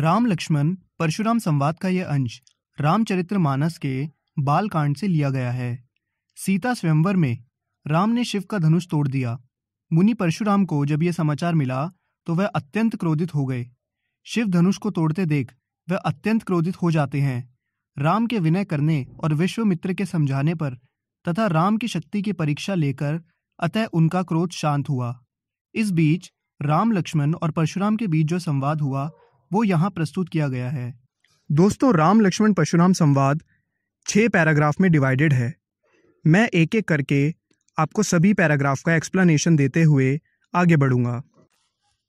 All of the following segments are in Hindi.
राम लक्ष्मण परशुराम संवाद का यह अंश रामचरित्र मानस के बाल कांड से लिया गया है सीता स्वयंवर में राम ने शिव का धनुष तोड़ दिया मुनि परशुराम को जब यह समाचार मिला तो वह अत्यंत क्रोधित हो गए शिव धनुष को तोड़ते देख वह अत्यंत क्रोधित हो जाते हैं राम के विनय करने और विश्वमित्र के समझाने पर तथा राम की शक्ति की परीक्षा लेकर अतः उनका क्रोध शांत हुआ इस बीच राम लक्ष्मण और परशुराम के बीच जो संवाद हुआ वो यहाँ प्रस्तुत किया गया है दोस्तों राम लक्ष्मण परशुराम संवाद छः पैराग्राफ में डिवाइडेड है मैं एक एक करके आपको सभी पैराग्राफ का एक्सप्लेनेशन देते हुए आगे बढ़ूंगा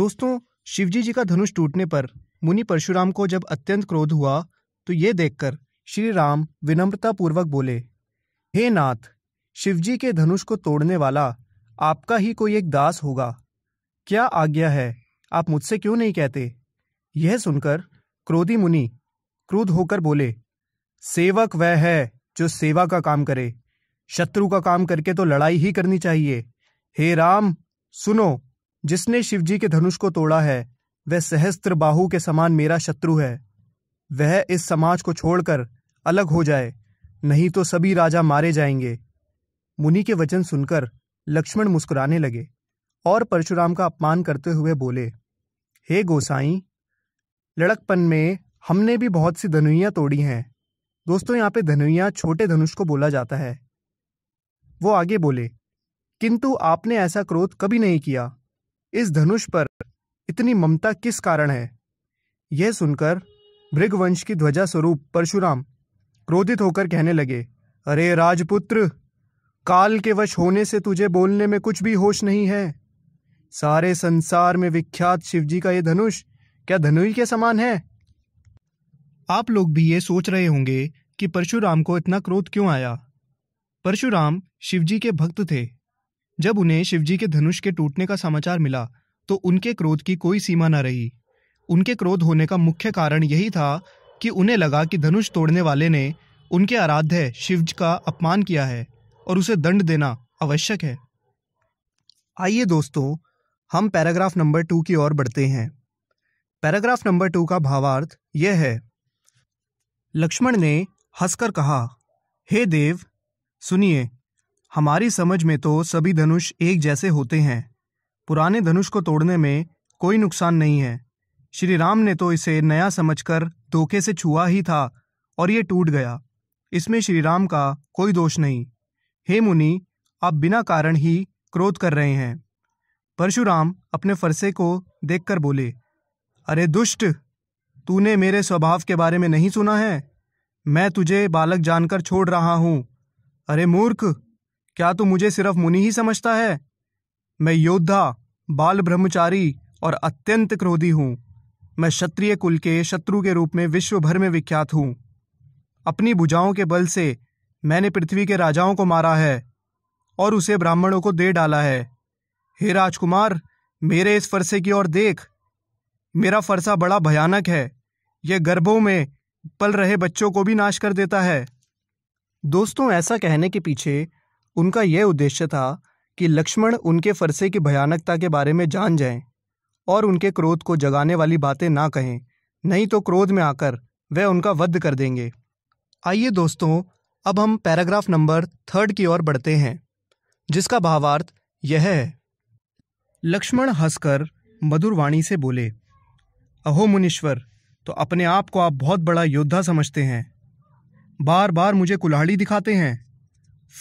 दोस्तों शिवजी जी का धनुष टूटने पर मुनि परशुराम को जब अत्यंत क्रोध हुआ तो ये देखकर श्री राम विनम्रतापूर्वक बोले हे नाथ शिवजी के धनुष को तोड़ने वाला आपका ही कोई एक दास होगा क्या आज्ञा है आप मुझसे क्यों नहीं कहते यह सुनकर क्रोधी मुनि क्रोध होकर बोले सेवक वह है जो सेवा का काम करे शत्रु का काम करके तो लड़ाई ही करनी चाहिए हे राम सुनो जिसने शिवजी के धनुष को तोड़ा है वह सहस्त्र बाहु के समान मेरा शत्रु है वह इस समाज को छोड़कर अलग हो जाए नहीं तो सभी राजा मारे जाएंगे मुनि के वचन सुनकर लक्ष्मण मुस्कुराने लगे और परशुराम का अपमान करते हुए बोले हे गोसाई लड़कपन में हमने भी बहुत सी धनुइयाँ तोड़ी हैं दोस्तों यहाँ पे धनुइयाँ छोटे धनुष को बोला जाता है वो आगे बोले किंतु आपने ऐसा क्रोध कभी नहीं किया इस धनुष पर इतनी ममता किस कारण है यह सुनकर भृगवंश की ध्वजा स्वरूप परशुराम क्रोधित होकर कहने लगे अरे राजपुत्र काल के वश होने से तुझे बोलने में कुछ भी होश नहीं है सारे संसार में विख्यात शिवजी का यह धनुष क्या धनुई के समान है आप लोग भी ये सोच रहे होंगे कि परशुराम को इतना क्रोध क्यों आया परशुराम शिवजी के भक्त थे जब उन्हें शिवजी के धनुष के टूटने का समाचार मिला तो उनके क्रोध की कोई सीमा न रही उनके क्रोध होने का मुख्य कारण यही था कि उन्हें लगा कि धनुष तोड़ने वाले ने उनके आराध्य शिव का अपमान किया है और उसे दंड देना आवश्यक है आइए दोस्तों हम पैराग्राफ नंबर टू की ओर बढ़ते हैं पैराग्राफ नंबर टू का भावार्थ यह है लक्ष्मण ने हंसकर कहा हे देव सुनिए हमारी समझ में तो सभी धनुष एक जैसे होते हैं पुराने धनुष को तोड़ने में कोई नुकसान नहीं है श्री राम ने तो इसे नया समझकर धोखे से छुआ ही था और ये टूट गया इसमें श्री राम का कोई दोष नहीं हे मुनि आप बिना कारण ही क्रोध कर रहे हैं परशुराम अपने फरसे को देखकर बोले अरे दुष्ट तूने मेरे स्वभाव के बारे में नहीं सुना है मैं तुझे बालक जानकर छोड़ रहा हूं अरे मूर्ख क्या तू मुझे सिर्फ मुनि ही समझता है मैं योद्धा बाल ब्रह्मचारी और अत्यंत क्रोधी हूं मैं क्षत्रिय कुल के शत्रु के रूप में विश्व भर में विख्यात हूं अपनी भुजाओं के बल से मैंने पृथ्वी के राजाओं को मारा है और उसे ब्राह्मणों को दे डाला है हे राजकुमार मेरे इस फरसे की ओर देख मेरा फरसा बड़ा भयानक है यह गर्भों में पल रहे बच्चों को भी नाश कर देता है दोस्तों ऐसा कहने के पीछे उनका यह उद्देश्य था कि लक्ष्मण उनके फरसे की भयानकता के बारे में जान जाएं और उनके क्रोध को जगाने वाली बातें ना कहें नहीं तो क्रोध में आकर वह उनका वध कर देंगे आइए दोस्तों अब हम पैराग्राफ नंबर थर्ड की ओर बढ़ते हैं जिसका भावार्थ यह है लक्ष्मण हंसकर मधुर वाणी से बोले अहो मुनीश्वर तो अपने आप को आप बहुत बड़ा योद्धा समझते हैं बार बार मुझे कुल्हाड़ी दिखाते हैं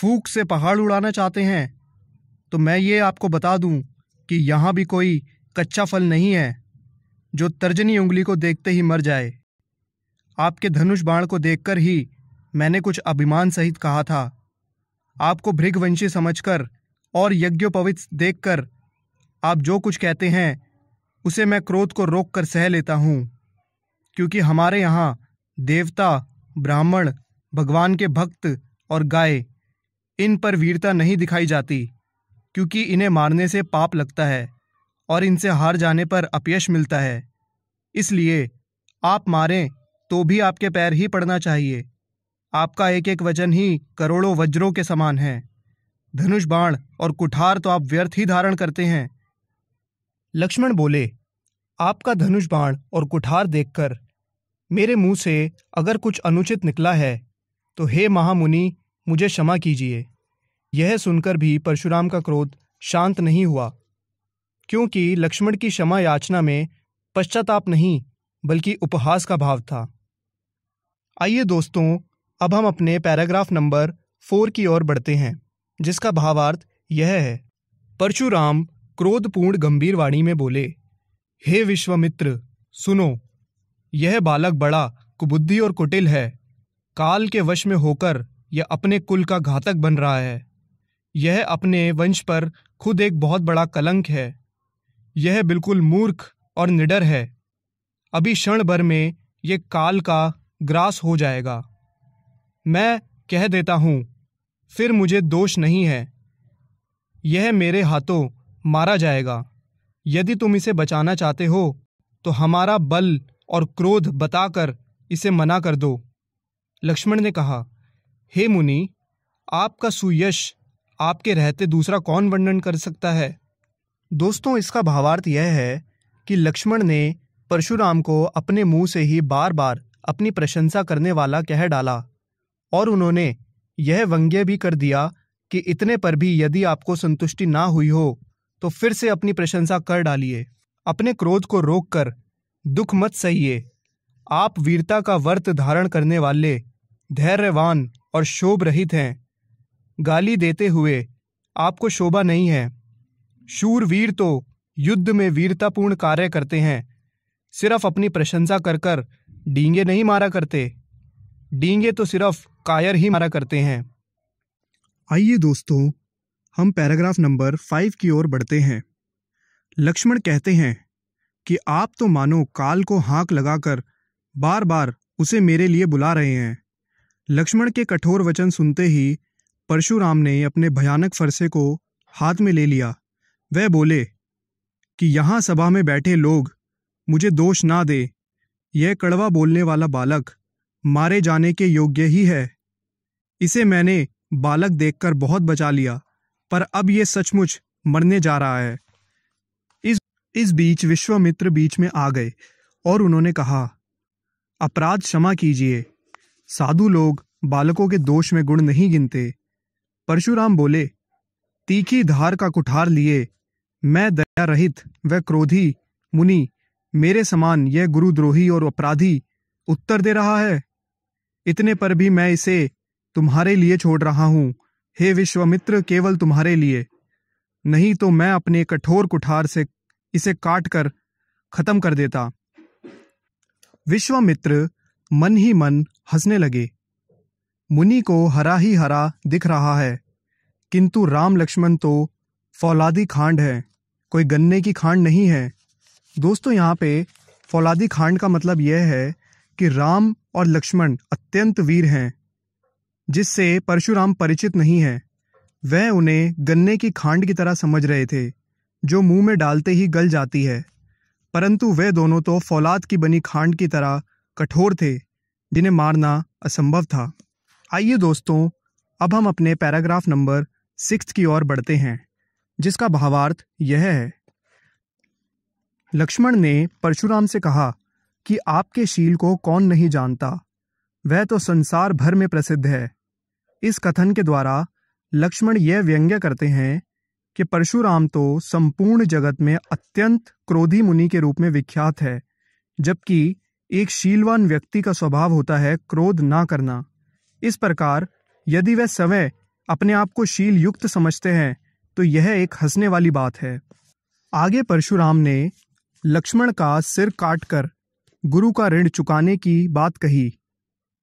फूक से पहाड़ उड़ाना चाहते हैं तो मैं ये आपको बता दूं कि यहाँ भी कोई कच्चा फल नहीं है जो तर्जनी उंगली को देखते ही मर जाए आपके धनुष बाण को देखकर ही मैंने कुछ अभिमान सहित कहा था आपको भृगवंशी समझकर और यज्ञोपवित देखकर आप जो कुछ कहते हैं उसे मैं क्रोध को रोक कर सह लेता हूँ क्योंकि हमारे यहाँ देवता ब्राह्मण भगवान के भक्त और गाय इन पर वीरता नहीं दिखाई जाती क्योंकि इन्हें मारने से पाप लगता है और इनसे हार जाने पर अपयश मिलता है इसलिए आप मारें तो भी आपके पैर ही पड़ना चाहिए आपका एक एक वजन ही करोड़ों वज्रों के समान है धनुष बाण और कुठार तो आप व्यर्थ ही धारण करते हैं लक्ष्मण बोले आपका धनुष बाण और कुठार देखकर मेरे मुंह से अगर कुछ अनुचित निकला है तो हे महामुनि मुझे क्षमा कीजिए यह सुनकर भी परशुराम का क्रोध शांत नहीं हुआ क्योंकि लक्ष्मण की क्षमा याचना में पश्चाताप नहीं बल्कि उपहास का भाव था आइए दोस्तों अब हम अपने पैराग्राफ नंबर फोर की ओर बढ़ते हैं जिसका भावार्थ यह है परशुराम क्रोधपूर्ण गंभीर वाणी में बोले हे विश्वामित्र सुनो यह बालक बड़ा कुबुद्धि और कुटिल है काल के वश में होकर यह अपने कुल का घातक बन रहा है यह अपने वंश पर खुद एक बहुत बड़ा कलंक है यह बिल्कुल मूर्ख और निडर है अभी क्षण भर में यह काल का ग्रास हो जाएगा मैं कह देता हूं फिर मुझे दोष नहीं है यह मेरे हाथों मारा जाएगा यदि तुम इसे बचाना चाहते हो तो हमारा बल और क्रोध बताकर इसे मना कर दो लक्ष्मण ने कहा हे मुनि आपका सुयश आपके रहते दूसरा कौन वर्णन कर सकता है दोस्तों इसका भावार्थ यह है कि लक्ष्मण ने परशुराम को अपने मुंह से ही बार बार अपनी प्रशंसा करने वाला कह डाला और उन्होंने यह व्यंग्य भी कर दिया कि इतने पर भी यदि आपको संतुष्टि ना हुई हो तो फिर से अपनी प्रशंसा कर डालिए अपने क्रोध को रोक कर दुख मत सहिए आप वीरता का वर्त धारण करने वाले धैर्यवान और शोभ रहित हैं गाली देते हुए आपको शोभा नहीं है शूर वीर तो युद्ध में वीरतापूर्ण कार्य करते हैं सिर्फ अपनी प्रशंसा कर कर डींगे नहीं मारा करते डींगे तो सिर्फ कायर ही मारा करते हैं आइए दोस्तों हम पैराग्राफ नंबर फाइव की ओर बढ़ते हैं लक्ष्मण कहते हैं कि आप तो मानो काल को हाँक लगाकर बार बार उसे मेरे लिए बुला रहे हैं लक्ष्मण के कठोर वचन सुनते ही परशुराम ने अपने भयानक फरसे को हाथ में ले लिया वह बोले कि यहाँ सभा में बैठे लोग मुझे दोष ना दे यह कड़वा बोलने वाला बालक मारे जाने के योग्य ही है इसे मैंने बालक देखकर बहुत बचा लिया पर अब ये सचमुच मरने जा रहा है इस इस बीच विश्वामित्र बीच में आ गए और उन्होंने कहा अपराध क्षमा कीजिए साधु लोग बालकों के दोष में गुण नहीं गिनते परशुराम बोले तीखी धार का कुठार लिए मैं दया रहित व क्रोधी मुनि मेरे समान यह गुरुद्रोही और अपराधी उत्तर दे रहा है इतने पर भी मैं इसे तुम्हारे लिए छोड़ रहा हूं हे विश्वामित्र केवल तुम्हारे लिए नहीं तो मैं अपने कठोर कुठार से इसे काट कर खत्म कर देता विश्वामित्र मन ही मन हंसने लगे मुनि को हरा ही हरा दिख रहा है किंतु राम लक्ष्मण तो फौलादी खांड है कोई गन्ने की खांड नहीं है दोस्तों यहाँ पे फौलादी खांड का मतलब यह है कि राम और लक्ष्मण अत्यंत वीर हैं जिससे परशुराम परिचित नहीं है वह उन्हें गन्ने की खांड की तरह समझ रहे थे जो मुंह में डालते ही गल जाती है परंतु वे दोनों तो फौलाद की बनी खांड की तरह कठोर थे जिन्हें मारना असंभव था आइए दोस्तों अब हम अपने पैराग्राफ नंबर सिक्स की ओर बढ़ते हैं जिसका भावार्थ यह है लक्ष्मण ने परशुराम से कहा कि आपके शील को कौन नहीं जानता वह तो संसार भर में प्रसिद्ध है इस कथन के द्वारा लक्ष्मण यह व्यंग्य करते हैं कि परशुराम तो संपूर्ण जगत में अत्यंत क्रोधी मुनि के रूप में विख्यात है जबकि एक शीलवान व्यक्ति का स्वभाव होता है क्रोध ना करना इस प्रकार यदि वह समय अपने आप को शील युक्त समझते हैं तो यह एक हंसने वाली बात है आगे परशुराम ने लक्ष्मण का सिर काटकर गुरु का ऋण चुकाने की बात कही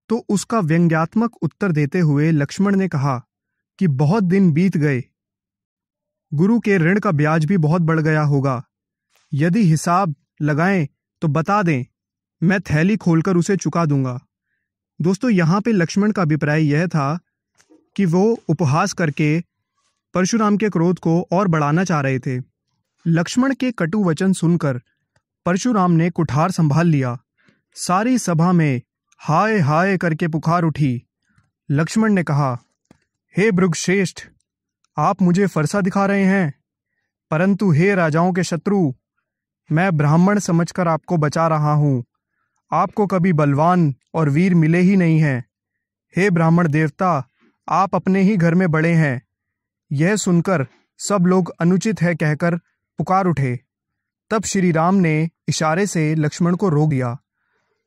तो उसका व्यंग्यात्मक उत्तर देते हुए लक्ष्मण ने कहा कि बहुत दिन बीत गए गुरु के ऋण का ब्याज भी बहुत बढ़ गया होगा यदि हिसाब लगाएं तो बता दें मैं थैली खोलकर उसे चुका दूंगा दोस्तों यहां पे लक्ष्मण का अभिप्राय यह था कि वो उपहास करके परशुराम के क्रोध को और बढ़ाना चाह रहे थे लक्ष्मण के कटु वचन सुनकर परशुराम ने कुठार संभाल लिया सारी सभा में हाय हाय करके पुकार उठी लक्ष्मण ने कहा हे भृगश्रेष्ठ आप मुझे फरसा दिखा रहे हैं परंतु हे राजाओं के शत्रु मैं ब्राह्मण समझकर आपको बचा रहा हूँ आपको कभी बलवान और वीर मिले ही नहीं हैं हे ब्राह्मण देवता आप अपने ही घर में बड़े हैं यह सुनकर सब लोग अनुचित है कहकर पुकार उठे तब श्री राम ने इशारे से लक्ष्मण को रोक दिया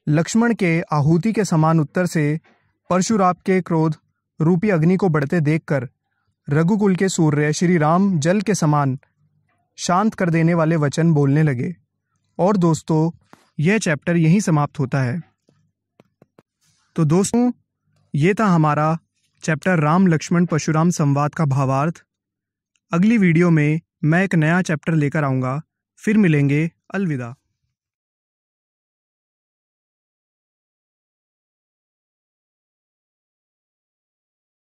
लक्ष्मण के आहुति के समान उत्तर से परशुराप के क्रोध रूपी अग्नि को बढ़ते देखकर रघुकुल के सूर्य श्री राम जल के समान शांत कर देने वाले वचन बोलने लगे और दोस्तों यह चैप्टर यहीं समाप्त होता है तो दोस्तों ये था हमारा चैप्टर राम लक्ष्मण परशुराम संवाद का भावार्थ अगली वीडियो में मैं एक नया चैप्टर लेकर आऊँगा फिर मिलेंगे अलविदा